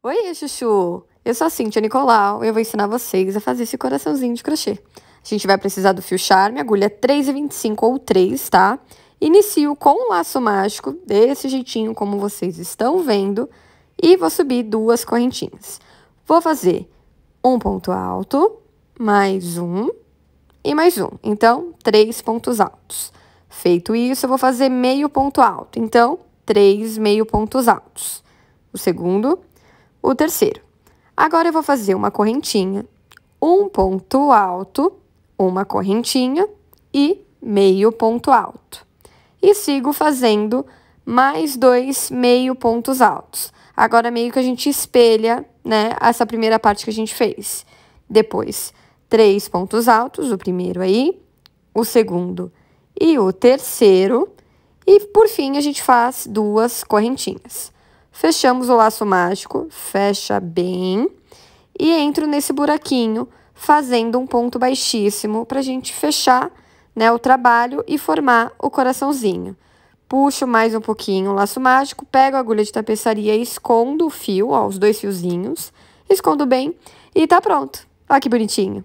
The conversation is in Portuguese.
Oi, Chuchu! Eu sou a Cintia Nicolau e eu vou ensinar vocês a fazer esse coraçãozinho de crochê. A gente vai precisar do fio charme, agulha 3,25 ou 3, tá? Inicio com um laço mágico, desse jeitinho como vocês estão vendo, e vou subir duas correntinhas. Vou fazer um ponto alto, mais um e mais um. Então, três pontos altos. Feito isso, eu vou fazer meio ponto alto. Então, três meio pontos altos. O segundo o terceiro. Agora eu vou fazer uma correntinha, um ponto alto, uma correntinha e meio ponto alto. E sigo fazendo mais dois meio pontos altos. Agora meio que a gente espelha, né, essa primeira parte que a gente fez. Depois, três pontos altos, o primeiro aí, o segundo e o terceiro. E por fim, a gente faz duas correntinhas. Fechamos o laço mágico, fecha bem e entro nesse buraquinho fazendo um ponto baixíssimo para a gente fechar né, o trabalho e formar o coraçãozinho. Puxo mais um pouquinho o laço mágico, pego a agulha de tapeçaria e escondo o fio, ó, os dois fiozinhos, escondo bem e tá pronto. Olha que bonitinho.